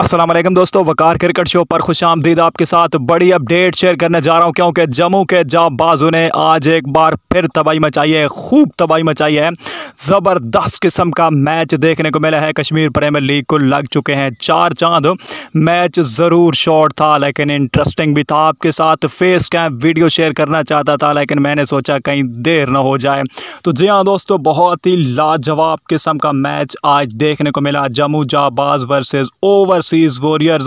असलम दोस्तों वकार cricket show पर खुश आमदीद आपके साथ बड़ी अपडेट शेयर करने जा रहा हूं क्योंकि जम्मू के जाबाजों ने आज एक बार फिर तबाही मचाई है खूब तबाही मचाई है ज़बरदस्त किस्म का मैच देखने को मिला है कश्मीर प्रीमियर लीग को लग चुके हैं चार चांद मैच ज़रूर शॉर्ट था लेकिन इंटरेस्टिंग भी था आपके साथ फेस कैम वीडियो शेयर करना चाहता था लेकिन मैंने सोचा कहीं देर ना हो जाए तो जी हाँ दोस्तों बहुत ही लाजवाब किस्म का मैच आज देखने को मिला जम्मू जाबाज वर्सेज़ ओवर वर्सेस वॉरियर्स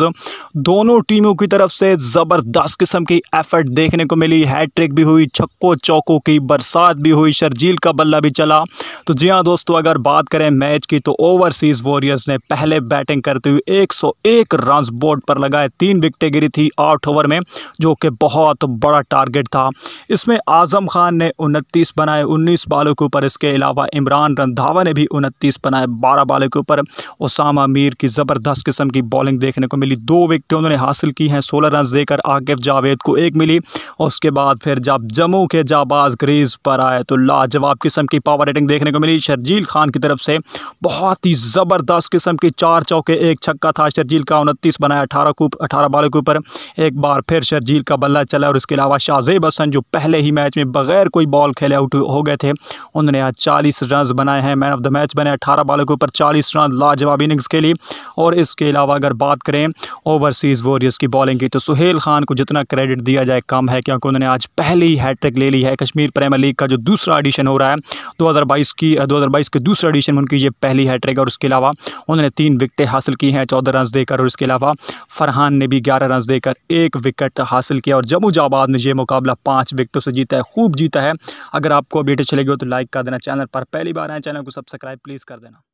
दोनों टीमों की तरफ से ज़बरदस्त किस्म की एफर्ट देखने को मिली हैट्रिक भी हुई छक्को चौकों की बरसात भी हुई शर्जील का बल्ला भी चला तो जी हाँ दोस्तों अगर बात करें मैच की तो ओवरसीज़ वॉरियर्स ने पहले बैटिंग करते हुए एक सौ एक रन बोर्ड पर लगाए तीन विकटें गिरी थी आठ ओवर में जो कि बहुत बड़ा टारगेट था इसमें आज़म खान ने उनतीस बनाए उन्नीस बालों के ऊपर इसके अलावा इमरान रंधावा ने भी उनतीस बनाए बारह बालों के ऊपर उसामा मीर की ज़बरदस्त किस्म की बॉलिंग देखने को मिली दो विकटें उन्होंने हासिल की हैं सोलह रन देकर आकिफ जावेद को एक मिली और उसके बाद फिर जब जम्मू के जाबाज ग्रीज पर आए तो लाजवाब किस्म की पावर रेटिंग देखने को मिली शर्जील खान की तरफ से बहुत ही ज़बरदस्त किस्म की चार चौके एक छक्का था शर्जील का उनतीस बनाया अठारह को अठारह बालों के ऊपर एक बार फिर शर्जील का बल्ला चला और इसके अलावा शाहजेब हसन जो पहले ही मैच में बगैर कोई बॉल खेले आउट हो गए थे उन्होंने आज चालीस रन बनाए हैं मैन ऑफ द मैच बने अठारह बालों के ऊपर चालीस रन लाजवाब इनिंग्स के लिए और इसके अलावा अगर बात करें ओवरसीज़ वॉरियर्स की बॉलिंग की तो सुहेल खान को जितना क्रेडिट दिया जाए कम है क्योंकि उन्होंने आज पहली हैट्रिक ले ली है कश्मीर प्रीमियर लीग का जो दूसरा एडिशन हो रहा है 2022 की 2022 के दूसरे एडिशन में उनकी ये पहली हैट्रिक और उसके अलावा उन्होंने तीन विकटें हासिल की हैं चौदह रन देकर और इसके अलावा फरहान ने भी ग्यारह रन देकर एक विकेट हासिल किया और जमूजाबाद ने यह मुकाबला पाँच विकटों से जीता है खूब जीता है अगर आपको अपडेट अच्छे लगे हो तो लाइक कर देना चैनल पर पहली बार आए चैनल को सब्सक्राइब प्लीज़ कर देना